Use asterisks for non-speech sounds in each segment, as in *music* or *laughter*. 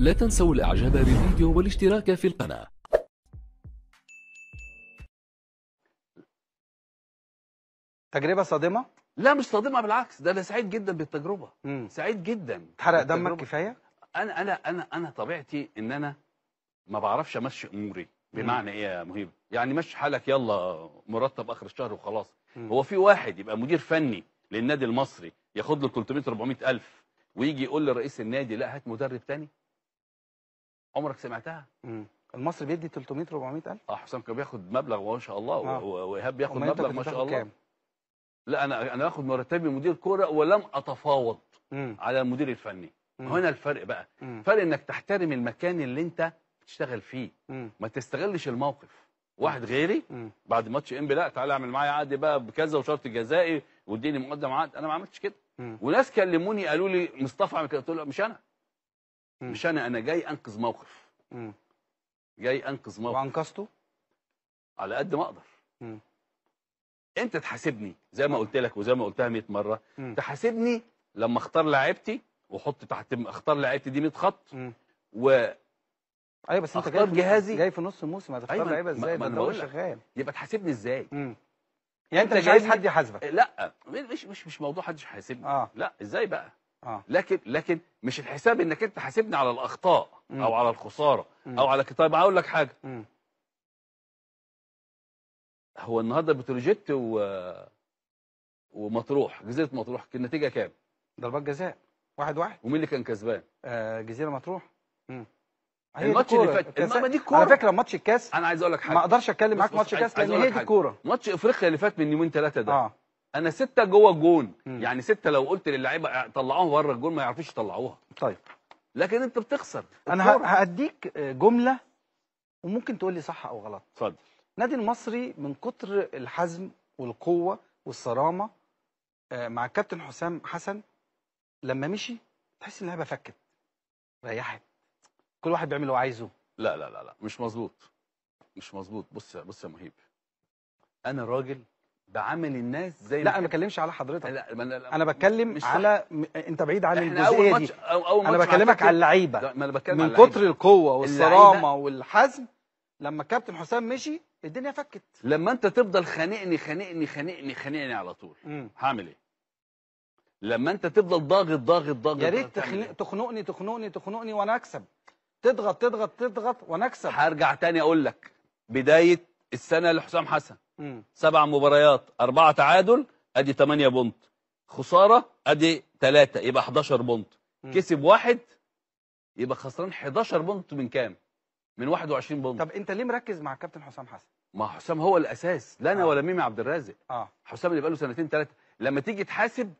لا تنسوا الاعجاب بالفيديو والاشتراك في القناة تجربة صادمة؟ لا مش صادمة بالعكس ده انا سعيد جدا بالتجربة مم. سعيد جدا اتحرق دمك كفاية؟ انا انا انا انا طبيعتي ان انا ما بعرفش امشي اموري بمعنى ايه يا مهيب؟ يعني مشي حالك يلا مرتب اخر الشهر وخلاص مم. هو في واحد يبقى مدير فني للنادي المصري ياخد له 300 400 الف ويجي يقول لرئيس النادي لا هات مدرب تاني عمرك سمعتها امم المصري بيدي 300 400 الف اه حسام كان بياخد مبلغ ما شاء الله اه. وايهاب بياخد مبلغ ما شاء الله كام؟ لا انا انا باخد مرتبي مدير كوره ولم اتفاوض مم. على المدير الفني مم. هنا الفرق بقى مم. فرق انك تحترم المكان اللي انت بتشتغل فيه مم. ما تستغلش الموقف واحد غيري مم. بعد ماتش انبي لا تعالى اعمل معايا عقد بقى بكذا وشرط جزائي واديني مقدم عقد انا ما عملتش كده مم. وناس كلموني قالوا لي مصطفى عمل كده قلت له مش انا مش انا انا جاي انقذ موقف مم. جاي انقذ موقف وانقذته على قد ما اقدر مم. انت تحاسبني زي ما قلت لك وزي ما قلتها 100 مره مم. تحاسبني لما اختار لعيبتي واحط تحت اختار لعيبتي دي 100 خط و ايوه بس انت جاي جهازي جاي في نص الموسم هتختار أيوة لعيبه ازاي ما انا شغال يبقى تحاسبني ازاي مم. يعني انت, انت مش عايز حد يحاسبك لا مش مش مش موضوع حدش هيحاسبني آه. لا ازاي بقى آه. لكن لكن مش الحساب انك انت حاسبني على الاخطاء مم. او على الخساره مم. او على طيب هقول لك حاجه مم. هو النهارده بتروجيت و... ومطروح جزيره مطروح النتيجه كام ضربات جزاء واحد واحد ومين اللي كان كسبان آه جزيره مطروح امم الماتش اللي فات انما دي كوره على فكره ماتش الكاس انا عايز اقول لك حاجه ما اقدرش اتكلم معاك ماتش الكاس لان هي دي الكوره ماتش افريقيا اللي فات من يومين ثلاثه ده آه. انا ستة جوه الجون يعني ستة لو قلت للعيبه طلعوها بره الجون ما يعرفوش يطلعوها طيب لكن انت بتخسر انا هاديك جمله وممكن تقول لي صح او غلط اتفضل النادي المصري من كتر الحزم والقوه والصرامه آه، مع الكابتن حسام حسن لما مشي تحس اللعبه فكت ريحت كل واحد بيعمل اللي هو عايزه لا لا لا لا مش مظبوط مش مظبوط بص بص يا مهيب انا راجل ده عامل الناس زي لا انا ما بكلمش على حضرتك لا لا لا انا بتكلم على م... انت بعيد عن الجزئيه دي أو أو انا بكلمك على اللعيبه من على كتر القوه والصرامه والحزم لما الكابتن حسام مشي الدنيا فكت لما انت تفضل خانقني خانقني خانقني خانقني على طول هعمل ايه لما انت تفضل ضاغط ضاغط ضاغط يا ريت إيه؟ تخنقني تخنقني تخنقني وانا اكسب تضغط تضغط تضغط وانا اكسب هرجع تاني اقول لك بدايه السنه لحسام حسن سبع مباريات أربعة تعادل أدي 8 بونت خسارة أدي 3 يبقى 11 بونت كسب واحد يبقى خسران 11 بونت من كام من 21 بونت طب انت ليه مركز مع الكابتن حسام حسن ما حسام هو الاساس لا انا آه. ولا ميمي عبد الرازق اه حسام اللي بقاله سنتين ثلاثه لما تيجي تحاسب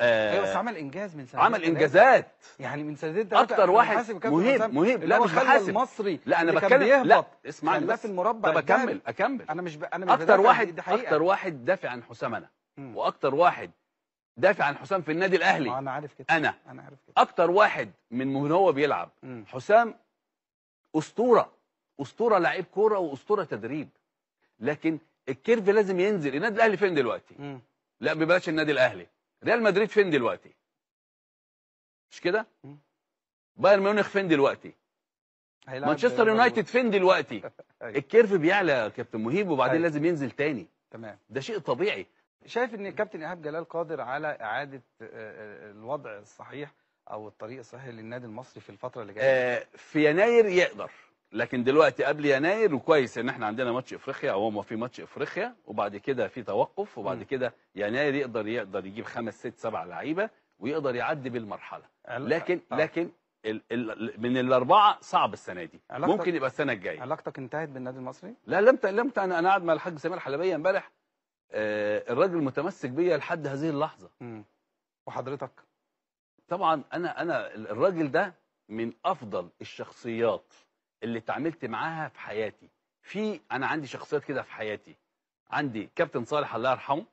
آه، ايوه بس عمل انجاز من سنتين عمل انجازات يعني من سنتين ده اكتر واحد مهيب مهيب لا مش حاسب المصري لا انا بتكلم لا اسمعني بس المربع طب اكمل اكمل انا مش ب... انا مش اكتر واحد اكتر واحد دافع عن حسام انا واكتر واحد دافع عن حسام في النادي الاهلي آه، انا عارف كده انا انا عارف كده اكتر واحد من من هو بيلعب حسام اسطوره اسطوره لعيب كوره واسطوره تدريب لكن الكيرف لازم ينزل النادي الاهلي فين دلوقتي لا ببلاش النادي الاهلي ريال مدريد فين دلوقتي مش كده بايرن ميونخ فين دلوقتي مانشستر يونايتد فين دلوقتي *laughs* أيوه. الكيرف بيعلى يا كابتن مهيب وبعدين أيوة. لازم ينزل تاني تمام ده شيء طبيعي شايف ان كابتن ايهاب جلال قادر على اعاده آه، آه، الوضع الصحيح او الطريق الصحيح للنادي المصري في الفتره اللي جايه آه، في يناير يقدر لكن دلوقتي قبل يناير وكويس ان احنا عندنا ماتش افريقيا او هو في ماتش افريقيا وبعد كده في توقف وبعد كده يناير يقدر يقدر يجيب خمس ست سبع لعيبه ويقدر يعدي بالمرحله لكن طبعا. آه. لكن الـ الـ من الاربعه صعب السنه دي ممكن يبقى السنه الجايه علاقتك انتهت بالنادي المصري لا لم لم انا انا قاعد مع الحاج سمير حلبيه امبارح آه الراجل متمسك بيا لحد هذه اللحظه مم. وحضرتك طبعا انا انا الراجل ده من افضل الشخصيات اللي اتعاملت معاها في حياتي في انا عندي شخصيات كده في حياتي عندي كابتن صالح الله يرحمه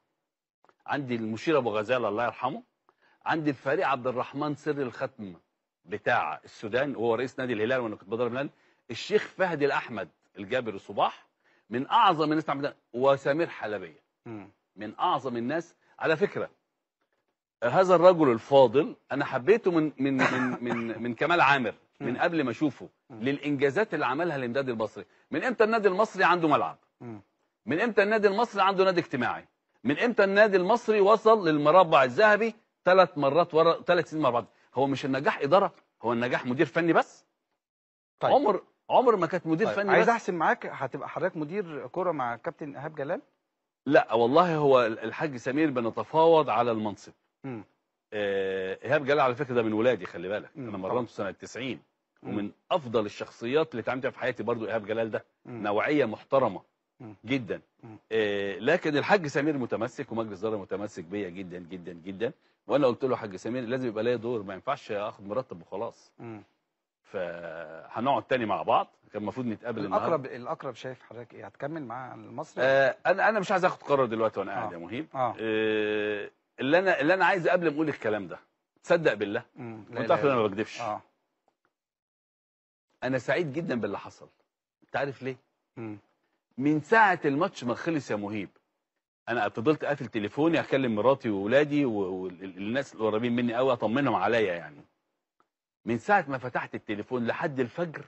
عندي المشير ابو غزال الله يرحمه عندي الفريق عبد الرحمن سر الختم بتاع السودان وهو رئيس نادي الهلال وانا كنت بضرب الهلال الشيخ فهد الاحمد الجابر الصباح من اعظم الناس وسمير حلبيه من اعظم الناس على فكره هذا الرجل الفاضل انا حبيته من من من من, من كمال عامر من قبل ما اشوفه للانجازات اللي عملها الامداد المصري من امتى النادي المصري عنده ملعب من امتى النادي المصري عنده نادي اجتماعي من امتى النادي المصري وصل للمربع الذهبي ثلاث مرات ورا ثلاث سنين مع بعض هو مش النجاح اداره هو النجاح مدير فني بس طيب. عمر عمر ما كانت مدير طيب. فني عايز احسن معاك هتبقى حضرتك مدير كوره مع كابتن ايهاب جلال لا والله هو الحاج سمير بنتفاوض على المنصب مم. آه، ايهاب جلال على فكره ده من ولادي خلي بالك مم. انا مرنته سنه 90 ومن افضل الشخصيات اللي اتعاملت في حياتي برضو ايهاب جلال ده نوعيه محترمه مم. جدا إيه لكن الحاج سمير متمسك ومجلس اداره متمسك بيا جدا جدا جدا وانا قلت له حاج سمير لازم يبقى ليا دور ما ينفعش اخد مرتب وخلاص فهنقعد تاني مع بعض كان المفروض نتقابل النهارده الاقرب الاقرب شايف حضرتك ايه هتكمل مع المصري آه انا انا مش عايز اخد قرار دلوقتي وانا قاعد آه. يا مهيب آه. آه اللي انا اللي انا عايز قبل ما اقول الكلام ده تصدق بالله انت عارف انا ما بكدبش آه. انا سعيد جدا باللي حصل انت عارف ليه مم. من ساعه الماتش ما خلص يا مهيب انا فضلت قافل تليفوني اكلم مراتي واولادي والناس القريبين مني قوي اطمنهم عليا يعني من ساعه ما فتحت التليفون لحد الفجر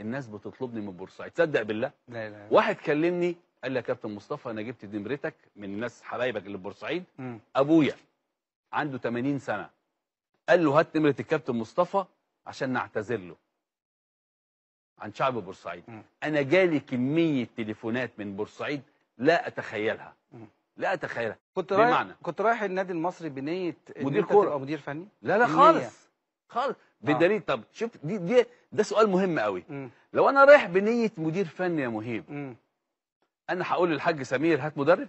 الناس بتطلبني من بورسعيد تصدق بالله لا لا. واحد كلمني قال لي يا كابتن مصطفى انا جبت نمرتك من الناس حبايبك اللي في بورسعيد ابويا عنده 80 سنه قال له هات نمره الكابتن مصطفى عشان نعتذر له عن شعب بورسعيد انا جالي كميه تليفونات من بورسعيد لا اتخيلها م. لا اتخيلها كنت رايح بمعنى. كنت رايح النادي المصري بنيه مدير كوره او مدير فني لا لا خالص خالص آه. بدليل طب شوف دي دي ده سؤال مهم قوي م. لو انا رايح بنيه مدير فني يا مهيب م. انا هقول للحاج سمير هات مدرب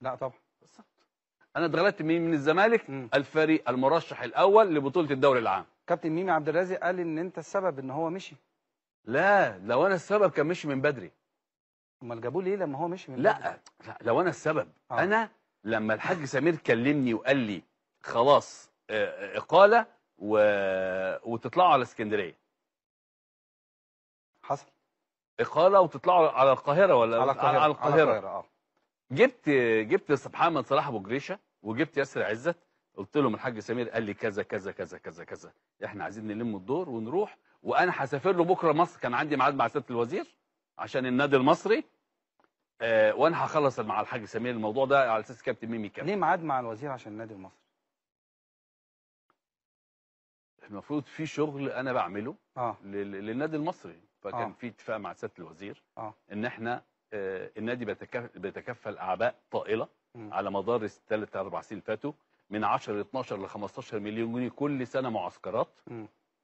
لا طبعا بالظبط انا اتغلبت مين من الزمالك الفريق المرشح الاول لبطوله الدوري العام كابتن ميمي عبد الرازق قال ان انت السبب ان هو مشي لا لو انا السبب كان مشي من بدري امال جابوه ليه لما هو مشي من لا بدري؟ لا لو انا السبب آه. انا لما الحاج سمير كلمني وقال لي خلاص آه، آه، اقاله و... وتطلعوا على اسكندريه حصل اقاله وتطلعوا على القاهره ولا على القاهره على القاهره, اه جبت جبت محمد صلاح ابو جريشه وجبت ياسر عزت قلت لهم الحاج سمير قال لي كذا كذا كذا كذا كذا احنا عايزين نلم الدور ونروح وانا هسافر له بكره مصر كان عندي ميعاد مع سياده الوزير عشان النادي المصري آه وانا هخلص مع الحاج سمير الموضوع ده على اساس كابتن ميمي كان ليه ميعاد مع الوزير عشان النادي المصري المفروض في شغل انا بعمله آه. للنادي المصري فكان آه. في اتفاق مع سياده الوزير آه. ان احنا آه النادي بيتكفل اعباء طائله م. على مدار الثلاث اربع سنين اللي فاتوا من 10 ل 12 ل 15 مليون جنيه كل سنه معسكرات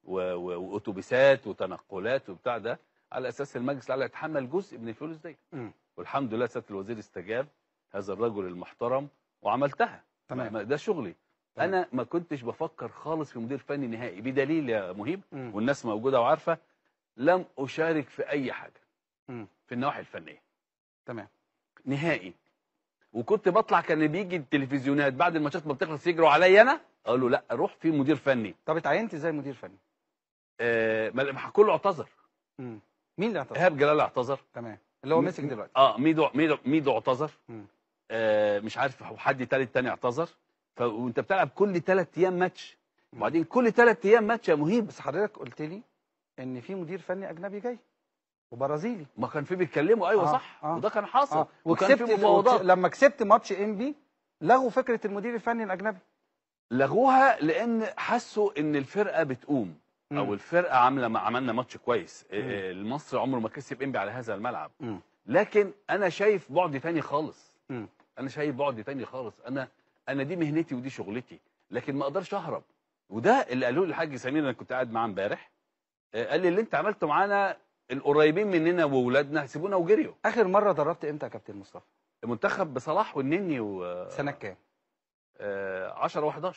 واتوبيسات وتنقلات وبتاع ده على اساس المجلس الاعلى يتحمل جزء من الفلوس دي م. والحمد لله سياده الوزير استجاب هذا الرجل المحترم وعملتها تمام ده شغلي تمام. انا ما كنتش بفكر خالص في مدير فني نهائي بدليل يا مهيب م. والناس موجوده وعارفه لم أشارك في أي حاجة م. في النواحي الفنية تمام نهائي وكنت بطلع كان بيجي التلفزيونات بعد الماتشات ما بتخلص يجروا عليا انا اقول له لا روح في مدير فني طب اتعينت ازاي مدير فني آه كله اعتذر مين اللي اعتذر ايهاب جلال اعتذر تمام اللي هو ماسك دلوقتي اه ميدو ميدو ميدو اعتذر آه مش عارف حد تالت تاني اعتذر وانت بتلعب كل ثلاث ايام ماتش وبعدين كل ثلاث ايام ماتش يا مهيب بس حضرتك قلت لي ان في مدير فني اجنبي جاي وبرازيلي ما كان في بيتكلموا ايوه آه صح آه وده كان حاصل آه وكان في مفاوضات لما كسبت ماتش ام بي لغوا فكره المدير الفني الاجنبي لغوها لان حسوا ان الفرقه بتقوم مم. او الفرقه عامله ما عملنا ماتش كويس إيه، إيه، المصري عمره ما كسب ام بي على هذا الملعب مم. لكن انا شايف بعد تاني خالص مم. انا شايف بعد تاني خالص انا انا دي مهنتي ودي شغلتي لكن ما اقدرش اهرب وده اللي قالوه الحاج سمير انا كنت قاعد معاه امبارح آه، قال لي اللي انت عملته معانا القريبين مننا واولادنا سيبونا وجريوا اخر مره دربت امتى يا كابتن مصطفى المنتخب بصلاح والنني و سنه كام 10 آه، و11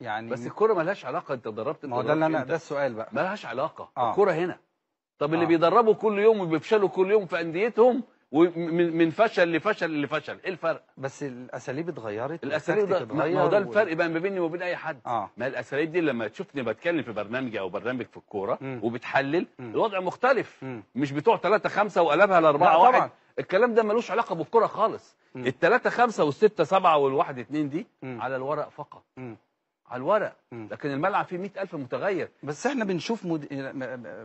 يعني بس الكوره مالهاش علاقه انت دربت ما هو ده اللي انا ده السؤال بقى مالهاش علاقه آه. الكوره هنا طب آه. اللي بيدربوا كل يوم وبيفشلوا كل يوم في انديتهم ومن فشل لفشل لفشل ايه الفرق بس الاساليب اتغيرت الاساليب اتغيرت ما هو ده الفرق بقى ما بيني وبين اي حد آه. ما الاساليب دي لما تشوفني بتكلم في برنامج او برنامج في الكوره وبتحلل م. الوضع مختلف م. مش بتوع 3 5 وقلبها ل 4 1 الكلام ده ملوش علاقه بالكوره خالص ال 3 5 وال6 7 وال1 2 دي م. على الورق فقط م. على الورق لكن الملعب فيه 100000 متغير بس احنا بنشوف مد...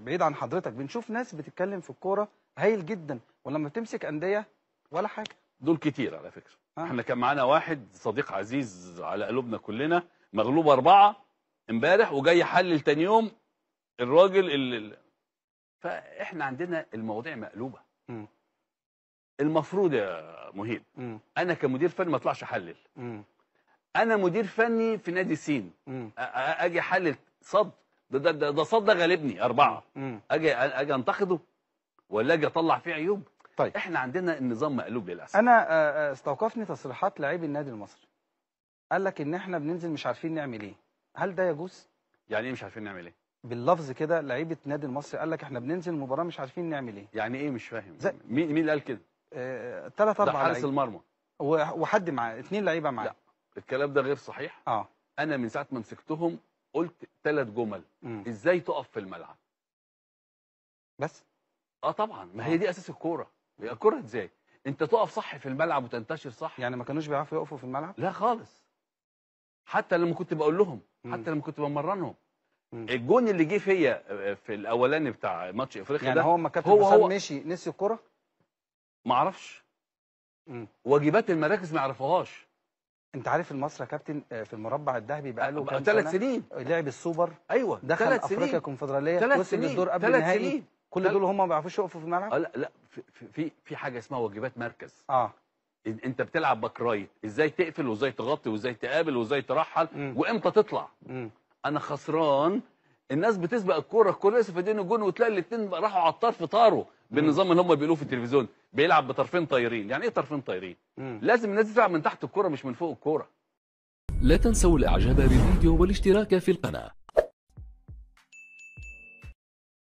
بعيد عن حضرتك بنشوف ناس بتتكلم في الكوره هايل جدا ولما بتمسك انديه ولا حاجه دول كتير على فكره آه. احنا كان معانا واحد صديق عزيز على قلوبنا كلنا مغلوب أربعة امبارح وجاي يحلل تاني يوم الراجل اللي فاحنا عندنا المواضيع مقلوبه م. المفروض يا مهيب م. انا كمدير فني ما اطلعش احلل انا مدير فني في نادي سين اجي احلل صد ده ده ده صد ده غالبني اربعه اجي اجي انتقده ولا اجي اطلع فيه عيوب طيب احنا عندنا النظام مقلوب للاسف انا آه، آه، استوقفني تصريحات لعيب النادي المصري قال لك ان احنا بننزل مش عارفين نعمل ايه هل ده يجوز يعني ايه مش عارفين نعمل ايه باللفظ كده لعيبه نادي المصري قال لك احنا بننزل المباراه مش عارفين نعمل ايه يعني ايه مش فاهم زي... مين مين اللي قال كده ثلاث آه، اربع حارس المرمى وحد معاه اثنين لعيبه معاه لا الكلام ده غير صحيح اه انا من ساعه ما مسكتهم قلت ثلاث جمل م. ازاي تقف في الملعب بس اه طبعا ما هي آه. دي اساس الكوره هي الكوره ازاي انت تقف صح في الملعب وتنتشر صح يعني ما كانوش بيعرفوا يقفوا في الملعب لا خالص حتى لما كنت بقول لهم حتى لما كنت بمرنهم الجون اللي جه فيا آه، في الاولاني بتاع ماتش افريقيا يعني ده هو ما كابتن هو, هو مشي نسي الكوره ما اعرفش واجبات المراكز ما يعرفوهاش انت عارف المصري يا كابتن آه، في المربع الذهبي بقى له ثلاث سنين لعب السوبر ايوه دخل افريقيا الكونفدراليه وصل للدور قبل النهائي كل دول هم ما بيعرفوش يقفوا في الملعب آه، لا لا في في في حاجه اسمها واجبات مركز اه انت بتلعب باك رايت ازاي تقفل وازاي تغطي وازاي تقابل وازاي ترحل وامتى تطلع مم. انا خسران الناس بتسبق الكوره الكوره في دين الجون وتلاقي الاثنين راحوا على الطرف طاروا بالنظام اللي هم بيقولوه في التلفزيون بيلعب بطرفين طايرين يعني ايه طرفين طايرين م. لازم الناس تلعب من تحت الكوره مش من فوق الكوره لا تنسوا الاعجاب بالفيديو والاشتراك في القناه